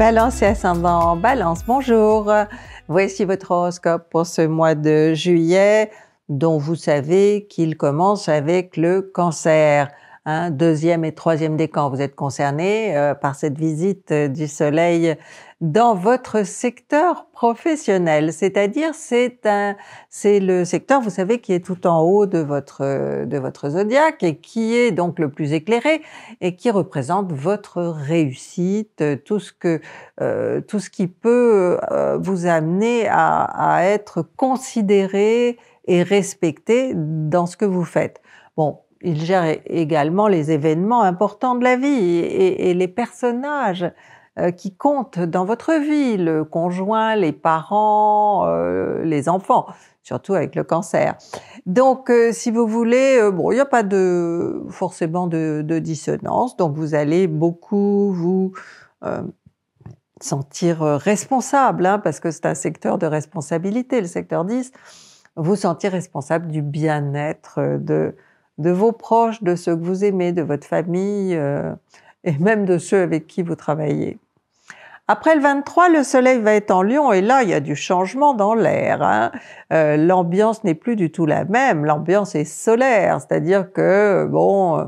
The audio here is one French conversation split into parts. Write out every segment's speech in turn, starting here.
Balance et ascendant Balance, bonjour. Voici votre horoscope pour ce mois de juillet dont vous savez qu'il commence avec le cancer. Hein, deuxième et troisième décan, vous êtes concernés euh, par cette visite euh, du Soleil dans votre secteur professionnel, c'est-à-dire c'est c'est le secteur, vous savez, qui est tout en haut de votre de votre zodiaque et qui est donc le plus éclairé et qui représente votre réussite, tout ce que euh, tout ce qui peut vous amener à, à être considéré et respecté dans ce que vous faites. Bon, il gère également les événements importants de la vie et, les personnages euh, qui comptent dans votre vie, le conjoint, les parents, euh, les enfants, surtout avec le cancer. Donc, euh, si vous voulez, bon, il n'y a pas de forcément de, dissonance, donc vous allez beaucoup vous sentir responsable, hein, parce que c'est un secteur de responsabilité, le secteur 10, vous sentir responsable du bien-être de de vos proches, de ceux que vous aimez, de votre famille euh, et même de ceux avec qui vous travaillez. Après le 23, le soleil va être en lion et là, il y a du changement dans l'air. Hein. Euh, l'ambiance n'est plus du tout la même, l'ambiance est solaire, c'est-à-dire que, bon, euh,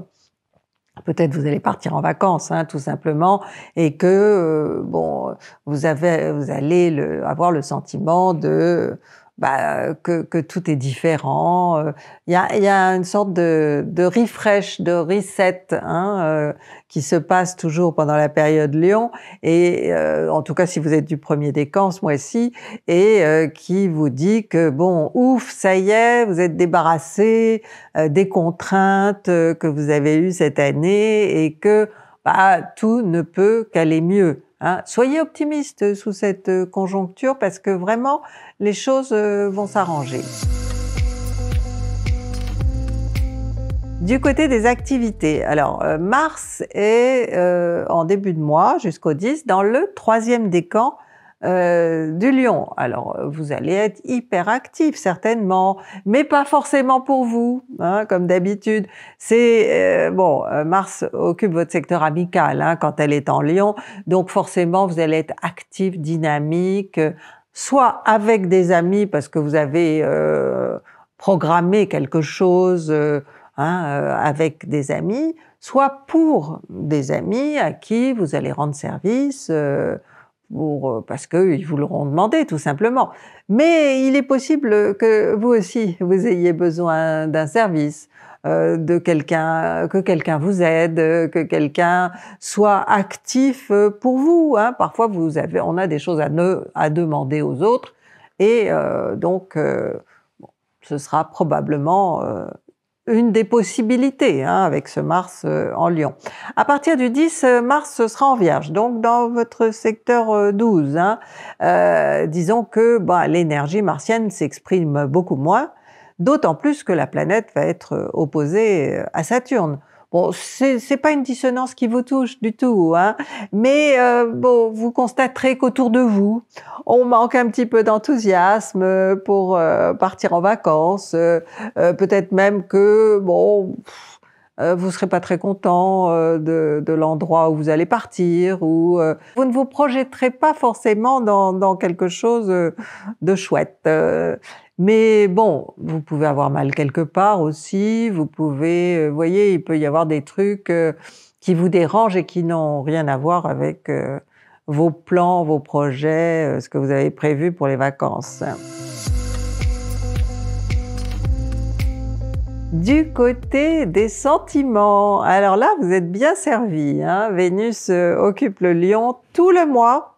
peut-être vous allez partir en vacances, hein, tout simplement, et que, bon, vous, avez, vous allez avoir le sentiment de bah, que, que, tout est différent. Euh, il y a, y a une sorte de, de, refresh, de reset hein, euh, qui se passe toujours pendant la période Lyon, et euh, en tout cas si vous êtes du premier décan ce mois-ci, et qui vous dit que bon, ouf, ça y est, vous êtes débarrassé des contraintes que vous avez eues cette année et que bah, tout ne peut qu'aller mieux. Hein. Soyez optimiste sous cette euh, conjoncture parce que vraiment, les choses euh, vont s'arranger. Du côté des activités, alors euh, Mars est en début de mois jusqu'au 10 dans le troisième décan euh, du lion. Alors, vous allez être hyper actif certainement, mais pas forcément pour vous, hein, comme d'habitude. C'est euh, bon, euh, Mars occupe votre secteur amical hein, quand elle est en lion, donc forcément vous allez être actif, dynamique, soit avec des amis parce que vous avez euh, programmé quelque chose. Hein, avec des amis, soit pour des amis à qui vous allez rendre service, pour, euh, parce qu'ils vous l'auront demandé tout simplement. Mais il est possible que vous aussi, vous ayez besoin d'un service, euh, de quelqu'un, que quelqu'un vous aide, que quelqu'un soit actif euh, pour vous. Hein. Parfois, vous avez, on a des choses à, à demander aux autres et euh, donc euh, bon, ce sera probablement une des possibilités hein, avec ce Mars euh, en Lion. À partir du 10, euh, Mars sera en Vierge, donc dans votre secteur 12. Euh, hein. disons que l'énergie martienne s'exprime beaucoup moins, d'autant plus que la planète va être opposée à Saturne. Bon, c'est pas une dissonance qui vous touche du tout, hein, mais euh, bon, vous constaterez qu'autour de vous, on manque un petit peu d'enthousiasme pour euh, partir en vacances. Euh, peut-être même que bon. vous serez pas très content de, de l'endroit où vous allez partir ou vous ne vous projetterez pas forcément dans, dans quelque chose de chouette. Mais bon, vous pouvez avoir mal quelque part aussi, vous pouvez, euh, vous voyez, il peut y avoir des trucs euh, qui vous dérangent et qui n'ont rien à voir avec euh, vos plans, vos projets, ce que vous avez prévu pour les vacances. Du côté des sentiments, alors là, vous êtes bien servi. Hein? Vénus occupe le lion tout le mois,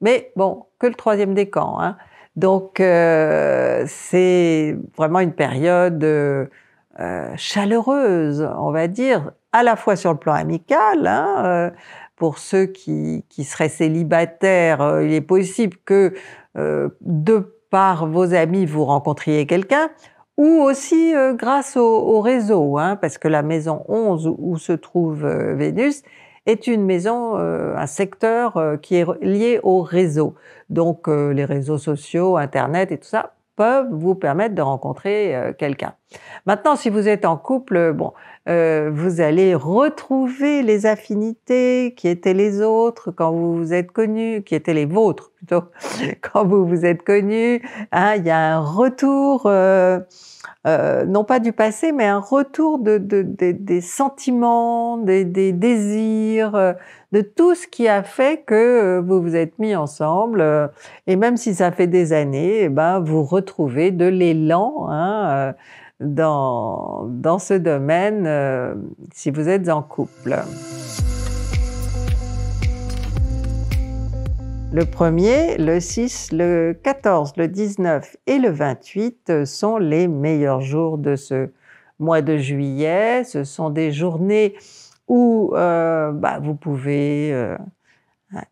mais bon, que le troisième décan. Hein? Donc euh, c'est vraiment une période euh, euh, chaleureuse, on va dire, à la fois sur le plan amical. Hein, pour ceux qui, qui seraient célibataires, il est possible que de par vos amis vous rencontriez quelqu'un ou aussi grâce au, au réseau, hein, parce que la maison 11 où se trouve Vénus est une maison, euh, un secteur euh, qui est lié au réseau. Donc euh, les réseaux sociaux, Internet et tout ça peuvent vous permettre de rencontrer euh, quelqu'un. Maintenant, si vous êtes en couple, bon, euh, vous allez retrouver les affinités qui étaient les autres quand vous vous êtes connus, qui étaient les vôtres plutôt, quand vous vous êtes connus. Hein. il y a un retour, euh, euh, non pas du passé, mais un retour de, de, des sentiments, des, des désirs, euh, de tout ce qui a fait que euh, vous vous êtes mis ensemble. Euh, et même si ça fait des années, eh ben, vous retrouvez de l'élan hein, euh, dans, ce domaine si vous êtes en couple. Le 1er, le 6, le 14, le 19 et le 28 sont les meilleurs jours de ce mois de juillet. Ce sont des journées ou euh, bah, vous pouvez euh,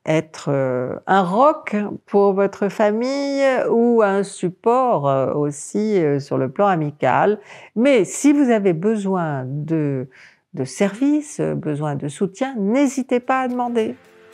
être euh, un rock pour votre famille ou un support aussi sur le plan amical. Mais si vous avez besoin de, de services, besoin de soutien, n'hésitez pas à demander.